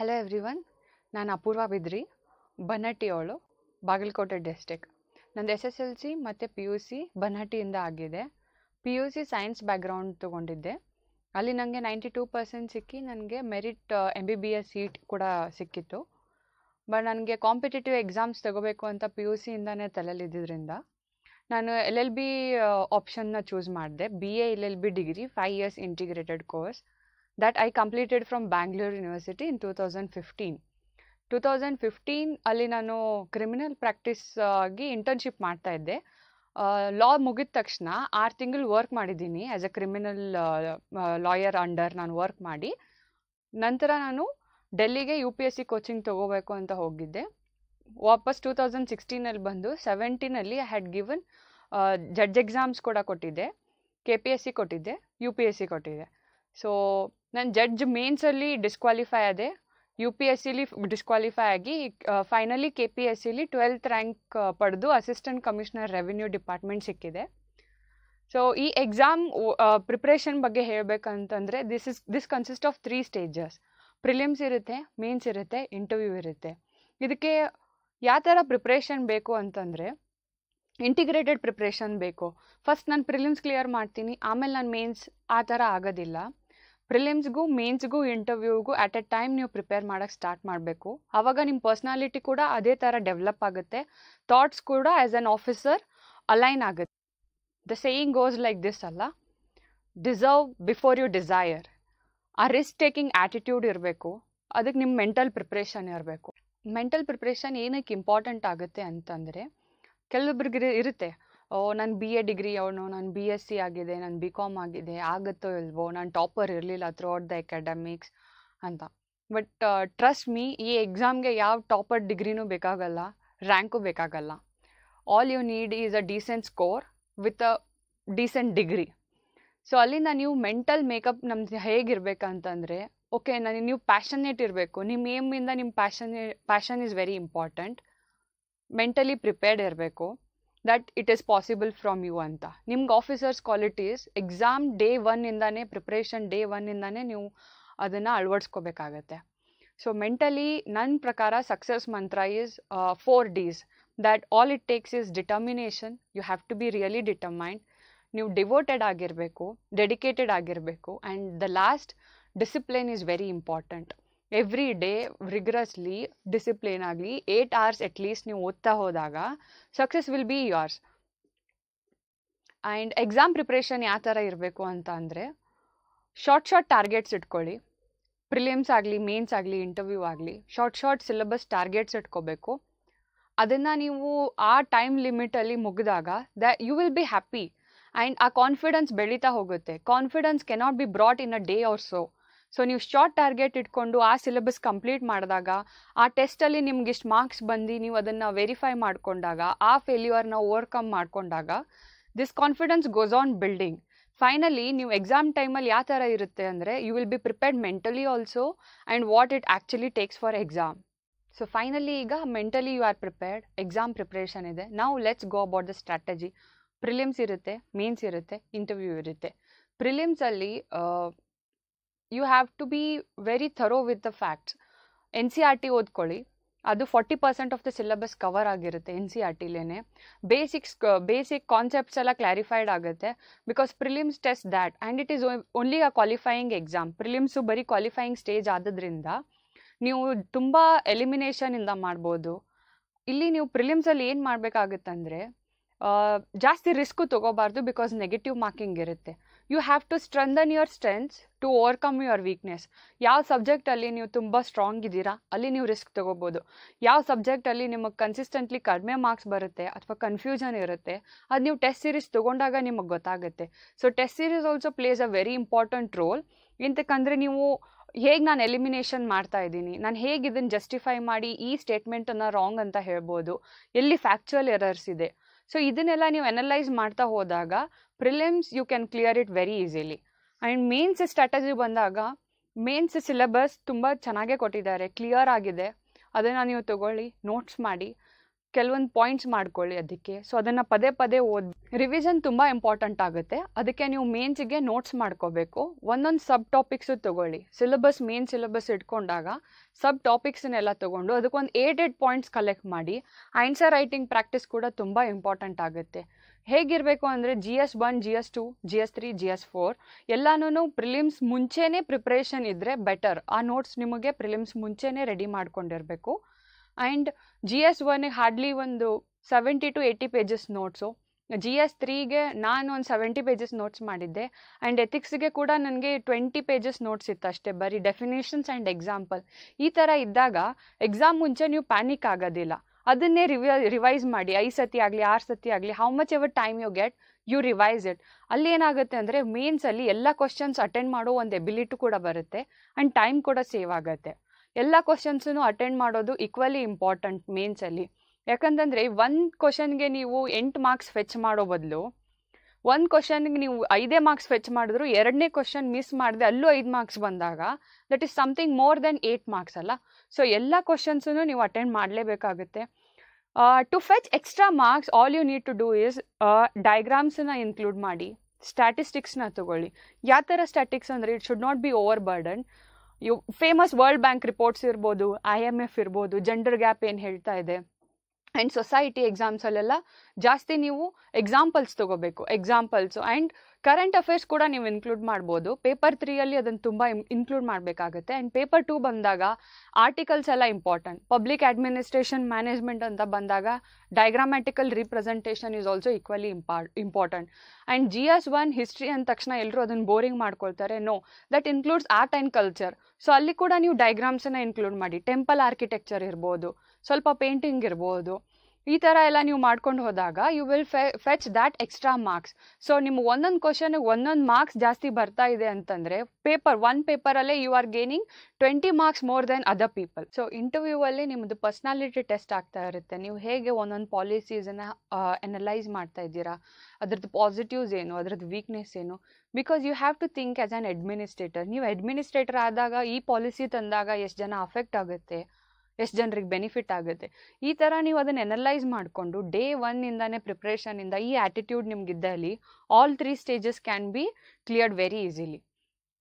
Hello one ನಾನು ಅಪೂರ್ವ ಬಿದ್ರಿ ಅವಳು Bagalkote district ನಂದು ಎಸ್ ಎಸ್ ಎಲ್ ಸಿ ಮತ್ತು ಪಿ ಯು ಸಿ ಬನ್ನಟ್ಟಿಯಿಂದ ಆಗಿದೆ P U C science background ತೊಗೊಂಡಿದ್ದೆ ಅಲ್ಲಿ ನನಗೆ ನೈಂಟಿ ಟೂ ಪರ್ಸೆಂಟ್ ಸಿಕ್ಕಿ ನನಗೆ merit M B B S seat ಕೂಡ ಸಿಕ್ಕಿತ್ತು ಬಟ್ ನನಗೆ ಕಾಂಪಿಟೇಟಿವ್ ಎಕ್ಸಾಮ್ಸ್ ತಗೋಬೇಕು ಅಂತ ಪಿ ಯು ಸಿಯಿಂದನೇ ತಲೆಯಲ್ಲಿದ್ದರಿಂದ ನಾನು ಎಲ್ ಎಲ್ ಬಿ ಆಪ್ಷನ್ನ ಚೂಸ್ ಮಾಡಿದೆ B A L L B degree five years integrated course I completed from I university from Bangalore University in 2015. 2015 ಅಲ್ಲಿ ನಾನು ಕ್ರಿಮಿನಲ್ ಪ್ರಾಕ್ಟೀಸ್ ಆಗಿ ಇಂಟರ್ನ್ಶಿಪ್ ಮಾಡ್ತಾ ಇದ್ದೆ ಲಾ ಮುಗಿದ ತಕ್ಷಣ ಆರು ತಿಂಗಳು ವರ್ಕ್ ಮಾಡಿದ್ದೀನಿ as a criminal lawyer under ನಾನು ವರ್ಕ್ ಮಾಡಿ ನಂತರ ನಾನು ಡೆಲ್ಲಿಗೆ U P S C coaching ತೊಗೋಬೇಕು ಅಂತ ಹೋಗಿದ್ದೆ ವಾಪಸ್ ಟೂ ತೌಸಂಡ್ ಸಿಕ್ಸ್ಟೀನಲ್ಲಿ ಬಂದು ಸೆವೆಂಟೀನಲ್ಲಿ I had given judge exams ಕೂಡ ಕೊಟ್ಟಿದ್ದೆ ಕೆ ಪಿ ಎಸ್ ಸಿ ಕೊಟ್ಟಿದ್ದೆ ಯು ಪಿ ಎಸ್ ಸಿ ಕೊಟ್ಟಿದ್ದೆ ಸೊ ನಾನು ಜಡ್ಜ್ ಮೇನ್ಸಲ್ಲಿ ಡಿಸ್ಕ್ವಾಲಿಫೈ ಆದೆ ಯು ಪಿ ಎಸ್ ಸಿಲಿ ಡಿಸ್ಕ್ವಾಲಿಫೈ ಆಗಿ ಫೈನಲಿ ಕೆ ಪಿ ಎಸ್ ಸಿಲಿ ಟ್ವೆಲ್ತ್ ರ್ಯಾಂಕ್ ಪಡೆದು ಅಸಿಸ್ಟೆಂಟ್ ಕಮಿಷನರ್ ರೆವಿನ್ಯೂ ಡಿಪಾರ್ಟ್ಮೆಂಟ್ ಸಿಕ್ಕಿದೆ ಸೊ ಈ ಎಕ್ಸಾಮ್ ಪ್ರಿಪ್ರೇಷನ್ ಬಗ್ಗೆ ಹೇಳಬೇಕಂತಂದರೆ this is this consist of three stages prelims ಇರುತ್ತೆ ಮೇನ್ಸ್ ಇರುತ್ತೆ ಇಂಟರ್ವ್ಯೂ ಇರುತ್ತೆ ಇದಕ್ಕೆ ಯಾವ ಥರ ಪ್ರಿಪ್ರೇಷನ್ ಬೇಕು ಅಂತಂದರೆ ಇಂಟಿಗ್ರೇಟೆಡ್ ಪ್ರಿಪ್ರೇಷನ್ ಬೇಕು ಫಸ್ಟ್ ನಾನು ಪ್ರಿಲಿಮ್ಸ್ ಕ್ಲಿಯರ್ ಮಾಡ್ತೀನಿ ಆಮೇಲೆ ನಾನು ಮೇನ್ಸ್ ಆ ಥರ ಆಗೋದಿಲ್ಲ ಪ್ರಿಲಿಮ್ಸ್ಗೂ ಮೇನ್ಸ್ಗೂ ಇಂಟರ್ವ್ಯೂಗೂ ಅಟ್ ಎ ಟೈಮ್ ನೀವು ಪ್ರಿಪೇರ್ ಮಾಡೋಕ್ಕೆ ಸ್ಟಾರ್ಟ್ ಮಾಡಬೇಕು ಆವಾಗ ನಿಮ್ಮ ಪರ್ಸ್ನಾಲಿಟಿ ಕೂಡ ಅದೇ ಥರ ಡೆವಲಪ್ ಆಗುತ್ತೆ ಥಾಟ್ಸ್ ಕೂಡ ಆ್ಯಸ್ ಆನ್ ಆಫೀಸರ್ ಅಲೈನ್ ಆಗುತ್ತೆ the saying goes like this ಅಲ್ಲ ಡಿಸರ್ವ್ ಬಿಫೋರ್ ಯು ಡಿಸೈರ್ ಆ ರಿಸ್ಕ್ ಟೇಕಿಂಗ್ ಆ್ಯಟಿಟ್ಯೂಡ್ ಇರಬೇಕು ಅದಕ್ಕೆ ನಿಮ್ಮ ಮೆಂಟಲ್ ಪ್ರಿಪ್ರೇಷನ್ ಇರಬೇಕು ಮೆಂಟಲ್ ಪ್ರಿಪ್ರೇಷನ್ ಏನಕ್ಕೆ ಇಂಪಾರ್ಟೆಂಟ್ ಆಗುತ್ತೆ ಅಂತಂದರೆ ಕೆಲವೊಬ್ರಿಗೆ ಇರುತ್ತೆ ಓ ನಾನು ಬಿ ಎ ಡಿಗ್ರಿ ಅವನು ನಾನು ಬಿ ಎಸ್ ಸಿ ಆಗಿದೆ ನಾನು ಬಿ ಕಾಮ್ ಆಗಿದೆ ಆಗುತ್ತೋ ಇಲ್ವೋ ನಾನು ಟಾಪರ್ ಇರಲಿಲ್ಲ ಥ್ರೂ ಔಟ್ ದ ಅಕಾಡೆಮಿಕ್ಸ್ ಅಂತ ಬಟ್ ಟ್ರಸ್ಟ್ ಮೀ ಈ ಎಕ್ಸಾಮ್ಗೆ ಯಾವ ಟಾಪರ್ ಡಿಗ್ರಿನೂ ಬೇಕಾಗಲ್ಲ ರ್ಯಾಂಕು ಬೇಕಾಗಲ್ಲ all you need is a decent score with a decent degree so ಅಲ್ಲಿಂದ ನೀವು ಮೆಂಟಲ್ ಮೇಕಪ್ ನಮ್ದು ಹೇಗಿರ್ಬೇಕಂತಂದರೆ ಓಕೆ ನಾನು ನೀವು ಪ್ಯಾಷನೇಟ್ ಇರಬೇಕು ನಿಮ್ಮ ಏಮಿಂದ ನಿಮ್ಮ passion passion is very important mentally prepared ಇರಬೇಕು that it is possible from you ಅಂತ ನಿಮ್ಗೆ ಆಫೀಸರ್ಸ್ ಕ್ವಾಲಿಟೀಸ್ ಎಕ್ಸಾಮ್ ಡೇ ಒನ್ನಿಂದಾನೇ ಪ್ರಿಪ್ರೇಷನ್ ಡೇ ಒನ್ನಿಂದಾನೇ ನೀವು ಅದನ್ನು ಅಳವಡಿಸ್ಕೋಬೇಕಾಗತ್ತೆ ಸೊ ಮೆಂಟಲಿ ನನ್ನ ಪ್ರಕಾರ ಸಕ್ಸಸ್ ಮಂತ್ರ is four Ds that all it takes is determination you have to be really determined ನೀವು ಡಿವೋಟೆಡ್ ಆಗಿರಬೇಕು ಡೆಡಿಕೇಟೆಡ್ ಆಗಿರಬೇಕು and the last discipline is very important every day rigorously discipline ಆಗಲಿ eight hours at least ನೀವು ಓದ್ತಾ ಹೋದಾಗ success will be yours and exam preparation ಯಾವ ಥರ ಇರಬೇಕು ಅಂತ ಅಂದರೆ ಶಾರ್ಟ್ ಶಾರ್ಟ್ ಟಾರ್ಗೆಟ್ಸ್ ಇಟ್ಕೊಳ್ಳಿ ಪ್ರಿಲಿಮ್ಸ್ ಆಗಲಿ ಮೇನ್ಸ್ ಆಗಲಿ ಇಂಟರ್ವ್ಯೂ ಆಗಲಿ ಶಾರ್ಟ್ ಶಾರ್ಟ್ ಸಿಲೆಬಸ್ ಟಾರ್ಗೆಟ್ಸ್ ಇಟ್ಕೋಬೇಕು ಅದನ್ನು ನೀವು ಆ ಟೈಮ್ ಲಿಮಿಟಲ್ಲಿ ಮುಗಿದಾಗ the you will be happy and ಆ ಕಾನ್ಫಿಡೆನ್ಸ್ ಬೆಳೀತಾ ಹೋಗುತ್ತೆ confidence cannot be brought in a day or so so ನೀವು ಶಾರ್ಟ್ ಟಾರ್ಗೆಟ್ ಇಟ್ಕೊಂಡು ಆ ಸಿಲೆಬಸ್ ಕಂಪ್ಲೀಟ್ ಮಾಡಿದಾಗ ಆ ಟೆಸ್ಟಲ್ಲಿ ನಿಮ್ಗೆ ಇಷ್ಟು ಮಾರ್ಕ್ಸ್ ಬಂದು ನೀವು ಅದನ್ನು ವೆರಿಫೈ ಮಾಡಿಕೊಂಡಾಗ ಆ ಫೇಲ್ಯೂರ್ನ ಓವರ್ಕಮ್ ಮಾಡಿಕೊಂಡಾಗ this confidence goes on building finally ನೀವು ಎಕ್ಸಾಮ್ ಟೈಮಲ್ಲಿ ಯಾವ ಥರ ಇರುತ್ತೆ ಅಂದರೆ you will be prepared mentally also and what it actually takes for exam so finally ಈಗ mentally you are prepared exam preparation ಇದೆ ನಾವು let's go about the strategy prelims ಇರುತ್ತೆ ಮೀನ್ಸ್ ಇರುತ್ತೆ ಇಂಟರ್ವ್ಯೂ ಇರುತ್ತೆ ಪ್ರಿಲಿಮ್ಸಲ್ಲಿ you have to be very thorough with the facts N C R T ಓದ್ಕೊಳ್ಳಿ ಅದು forty percent of the syllabus cover ಆಗಿರುತ್ತೆ N C R ಟಿಲೇನೆ ಬೇಸಿಕ್ಸ್ ಬೇಸಿಕ್ ಕಾನ್ಸೆಪ್ಟ್ಸ್ ಎಲ್ಲ clarified ಆಗುತ್ತೆ because prelims test that and it is only a qualifying exam prelims ಬರೀ qualifying stage ಆದದ್ರಿಂದ ನೀವು ತುಂಬ ಎಲಿಮಿನೇಷನಿಂದ ಮಾಡ್ಬೋದು ಇಲ್ಲಿ ನೀವು ಪ್ರಿಲಿಮ್ಸಲ್ಲಿ ಏನು ಮಾಡಬೇಕಾಗುತ್ತಂದರೆ ಜಾಸ್ತಿ ರಿಸ್ಕು ತೊಗೋಬಾರ್ದು ಬಿಕಾಸ್ ನೆಗೆಟಿವ್ ಮಾರ್ಕಿಂಗ್ ಇರುತ್ತೆ you have to strengthen your strengths to over overcome your weakness ಯಾವ ಸಬ್ಜೆಕ್ಟಲ್ಲಿ ನೀವು ತುಂಬ ಸ್ಟ್ರಾಂಗ್ ಇದ್ದೀರಾ ಅಲ್ಲಿ ನೀವು ರಿಸ್ಕ್ ತೊಗೋಬೋದು ಯಾವ ಸಬ್ಜೆಕ್ಟಲ್ಲಿ ನಿಮಗೆ ಕನ್ಸಿಸ್ಟೆಂಟ್ಲಿ ಕಡಿಮೆ ಮಾರ್ಕ್ಸ್ ಬರುತ್ತೆ ಅಥವಾ ಕನ್ಫ್ಯೂಷನ್ ಇರುತ್ತೆ ಅದು ನೀವು ಟೆಸ್ಟ್ ಸೀರೀಸ್ ತೊಗೊಂಡಾಗ ನಿಮಗೆ ಗೊತ್ತಾಗುತ್ತೆ so test series also plays a very important role ಇಂತಕ್ಕಂದರೆ ನೀವು ಹೇಗೆ ನಾನು ಎಲಿಮಿನೇಷನ್ ಮಾಡ್ತಾ ಇದ್ದೀನಿ ನಾನು ಹೇಗೆ ಇದನ್ನು ಜಸ್ಟಿಫೈ ಮಾಡಿ ಈ ಸ್ಟೇಟ್ಮೆಂಟನ್ನು ರಾಂಗ್ ಅಂತ ಹೇಳ್ಬೋದು ಎಲ್ಲಿ ಫ್ಯಾಕ್ಚುಯಲ್ ಎರರ್ಸ್ ಇದೆ ಸೊ ಇದನ್ನೆಲ್ಲ ನೀವು ಅನಲೈಸ್ ಮಾಡ್ತಾ ಹೋದಾಗ prelims you can clear it very easily and mains strategy ಬಂದಾಗ ಮೇನ್ಸ್ ಸಿಲೆಬಸ್ ತುಂಬ ಚೆನ್ನಾಗೇ ಕೊಟ್ಟಿದ್ದಾರೆ ಕ್ಲಿಯರ್ ಆಗಿದೆ ಅದನ್ನು ನೀವು ತಗೊಳ್ಳಿ ನೋಟ್ಸ್ ಮಾಡಿ ಕೆಲವೊಂದು ಪಾಯಿಂಟ್ಸ್ ಮಾಡ್ಕೊಳ್ಳಿ ಅದಕ್ಕೆ ಸೊ ಅದನ್ನು ಪದೇ ಪದೇ ಓದಿ ರಿವಿಷನ್ ತುಂಬ ಇಂಪಾರ್ಟೆಂಟ್ ಆಗುತ್ತೆ ಅದಕ್ಕೆ ನೀವು ಮೇನ್ಸಿಗೆ ನೋಟ್ಸ್ ಮಾಡ್ಕೋಬೇಕು ಒಂದೊಂದು ಸಬ್ ಟಾಪಿಕ್ಸು ತೊಗೊಳ್ಳಿ ಸಿಲೆಬಸ್ ಮೇನ್ ಸಿಲೆಬಸ್ ಇಟ್ಕೊಂಡಾಗ ಸಬ್ ಟಾಪಿಕ್ಸನ್ನೆಲ್ಲ ತೊಗೊಂಡು ಅದಕ್ಕೊಂದು ಏಟ್ ಏಟ್ ಪಾಯಿಂಟ್ಸ್ ಕಲೆಕ್ಟ್ ಮಾಡಿ ಆನ್ಸರ್ ರೈಟಿಂಗ್ ಪ್ರಾಕ್ಟೀಸ್ ಕೂಡ ತುಂಬ ಇಂಪಾರ್ಟೆಂಟ್ ಆಗುತ್ತೆ ಹೇಗಿರಬೇಕು ಅಂದರೆ G S one G S two G S three G S four ಎಲ್ಲಾನು ಪ್ರಿಲಿಮ್ಸ್ ಮುಂಚೆನೇ ಪ್ರಿಪ್ರೇಷನ್ ಇದ್ದರೆ ಬೆಟರ್ ಆ ನೋಟ್ಸ್ ನಿಮಗೆ ಪ್ರಿಲಿಮ್ಸ್ ಮುಂಚೆನೇ ರೆಡಿ ಮಾಡ್ಕೊಂಡಿರಬೇಕು ಆ್ಯಂಡ್ ಜಿ ಎಸ್ ಒನ್ಗೆ ಹಾರ್ಡ್ಲಿ ಒಂದು seventy to eighty pages notes G S ತ್ರೀಗೆ ನಾನು ಒಂದು ಸೆವೆಂಟಿ ಪೇಜಸ್ ನೋಟ್ಸ್ ಮಾಡಿದ್ದೆ ಆ್ಯಂಡ್ ಎಥಿಕ್ಸ್ಗೆ ಕೂಡ ನನಗೆ ಟ್ವೆಂಟಿ ಪೇಜಸ್ ನೋಟ್ಸ್ ಇತ್ತು ಅಷ್ಟೇ ಬರೀ ಡೆಫಿನೇಷನ್ಸ್ ಆ್ಯಂಡ್ ಎಕ್ಸಾಂಪಲ್ ಈ ಥರ ಇದ್ದಾಗ ಎಕ್ಸಾಮ್ ಮುಂಚೆ ನೀವು ಪ್ಯಾನಿಕ್ ಆಗೋದಿಲ್ಲ ಅದನ್ನೇ ರಿವ್ಯ ರಿವೈಸ್ ಮಾಡಿ ಐದು ಸತಿ ಆಗಲಿ ಆರು ಸತಿ ಆಗಲಿ how much ever time you get you revise it ಅಲ್ಲಿ ಏನಾಗುತ್ತೆ ಅಂದರೆ ಮೇನ್ಸಲ್ಲಿ ಎಲ್ಲ ಕ್ವಶನ್ಸ್ ಅಟೆಂಡ್ ಮಾಡೋ ಒಂದು ಎಬಿಲಿಟಿ ಕೂಡ ಬರುತ್ತೆ ಆ್ಯಂಡ್ ಟೈಮ್ ಕೂಡ ಸೇವ್ ಆಗುತ್ತೆ ಎಲ್ಲ ಕ್ವಶನ್ಸೂ ಅಟೆಂಡ್ ಮಾಡೋದು ಈಕ್ವಲಿ ಇಂಪಾರ್ಟೆಂಟ್ ಮೇನ್ಸಲ್ಲಿ ಯಾಕಂತಂದರೆ ಒಂದು ಕ್ವಶನ್ಗೆ ನೀವು ಎಂಟು ಮಾರ್ಕ್ಸ್ ಫೆಚ್ ಮಾಡೋ ಬದಲು ಒಂದು ಕ್ವಶನ್ಗೆ ನೀವು ಐದೇ ಮಾರ್ಕ್ಸ್ ಫೆಚ್ ಮಾಡಿದ್ರು ಎರಡನೇ ಕ್ವಶನ್ ಮಿಸ್ ಮಾಡಿದೆ ಅಲ್ಲೂ ಐದು ಮಾರ್ಕ್ಸ್ ಬಂದಾಗ that is something more than eight marks ಅಲ್ಲ ಸೊ ಎಲ್ಲ ಕ್ವಶನ್ಸೂ ನೀವು ಅಟೆಂಡ್ ಮಾಡಲೇಬೇಕಾಗುತ್ತೆ to fetch extra marks all you need to do is ಡಯಾಗ್ರಾಮ್ಸನ್ನ ಇನ್ಕ್ಲೂಡ್ ಮಾಡಿ ಸ್ಟ್ಯಾಟಿಸ್ಟಿಕ್ಸ್ನ ತಗೊಳ್ಳಿ ಯಾವ ಥರ ಸ್ಟ್ಯಾಟಿಕ್ಸ್ ಅಂದರೆ it should not be over burden you famous World Bank reports ಇರ್ಬೋದು ಐ ಎಮ್ ಎಫ್ ಇರ್ಬೋದು ಜೆಂಡರ್ ಗ್ಯಾಪ್ ಏನು ಹೇಳ್ತಾ ಇದೆ ಆ್ಯಂಡ್ ಸೊಸೈಟಿ ಎಕ್ಸಾಮ್ಸಲ್ಲೆಲ್ಲ ಜಾಸ್ತಿ ನೀವು ಎಕ್ಸಾಂಪಲ್ಸ್ ತೊಗೋಬೇಕು ಎಕ್ಸಾಂಪಲ್ಸು ಆ್ಯಂಡ್ ಕರೆಂಟ್ ಅಫೇರ್ಸ್ ಕೂಡ ನೀವು ಇನ್ಕ್ಲೂಡ್ ಮಾಡ್ಬೋದು ಪೇಪರ್ ತ್ರೀಯಲ್ಲಿ ಅದನ್ನು ತುಂಬ ಇನ್ಕ್ಲೂಡ್ ಮಾಡಬೇಕಾಗುತ್ತೆ ಆ್ಯಂಡ್ ಪೇಪರ್ ಟೂ ಬಂದಾಗ ಆರ್ಟಿಕಲ್ಸ್ ಎಲ್ಲ ಇಂಪಾರ್ಟೆಂಟ್ ಪಬ್ಲಿಕ್ ಅಡ್ಮಿನಿಸ್ಟ್ರೇಷನ್ ಮ್ಯಾನೇಜ್ಮೆಂಟ್ ಅಂತ ಬಂದಾಗ diagrammatical representation is also equally impo important and G S one history ಅಂದ ತಕ್ಷಣ ಎಲ್ಲರೂ ಅದನ್ನು ಬೋರಿಂಗ್ ಮಾಡ್ಕೊಳ್ತಾರೆ no that includes art and culture so ಅಲ್ಲಿ ಕೂಡ ನೀವು ಡೈಗ್ರಾಮ್ಸನ್ನು ಇನ್ಕ್ಲೂಡ್ ಮಾಡಿ ಟೆಂಪಲ್ ಆರ್ಕಿಟೆಕ್ಚರ್ ಇರ್ಬೋದು ಸ್ವಲ್ಪ ಪೇಂಟಿಂಗ್ ಇರ್ಬೋದು ಈ ಥರ ಎಲ್ಲ ನೀವು ಮಾಡ್ಕೊಂಡು ಹೋದಾಗ you will fe fetch that extra marks so ನಿಮ್ಗೆ ಒಂದೊಂದು ಕ್ವಶನ್ಗೆ ಒಂದೊಂದು ಮಾರ್ಕ್ಸ್ ಜಾಸ್ತಿ ಬರ್ತಾ ಇದೆ ಅಂತಂದರೆ ಪೇಪರ್ ಒನ್ ಪೇಪರಲ್ಲೇ you are gaining twenty marks more than other people so ಇಂಟರ್ವ್ಯೂವಲ್ಲಿ ನಿಮ್ಮದು ಪರ್ಸ್ನಾಲಿಟಿ ಟೆಸ್ಟ್ ಆಗ್ತಾ ಇರುತ್ತೆ ನೀವು ಹೇಗೆ ಒಂದೊಂದು ಪಾಲಿಸೀಸನ್ನು ಅನಲೈಸ್ ಮಾಡ್ತಾ ಇದ್ದೀರಾ ಅದ್ರದ್ದು ಪಾಸಿಟಿವ್ಸ್ ಏನು ಅದ್ರದ್ದು ವೀಕ್ನೆಸ್ ಏನು because you have to think as an administrator ನೀವು ಅಡ್ಮಿನಿಸ್ಟ್ರೇಟರ್ ಆದಾಗ ಈ ಪಾಲಿಸಿ ತಂದಾಗ ಎಷ್ಟು ಜನ ಅಫೆಕ್ಟ್ ಆಗುತ್ತೆ ಎಷ್ಟು ಜನರಿಗೆ ಬೆನಿಫಿಟ್ ಆಗುತ್ತೆ ಈ ಥರ ನೀವು ಅದನ್ನು ಎನಲೈಸ್ ಮಾಡಿಕೊಂಡು ಡೇ ಒನ್ನಿಂದನೇ ಪ್ರಿಪ್ರೇಷನಿಂದ ಈ ಆ್ಯಟಿಟ್ಯೂಡ್ ಇದ್ದಲ್ಲಿ all three stages can be cleared very easily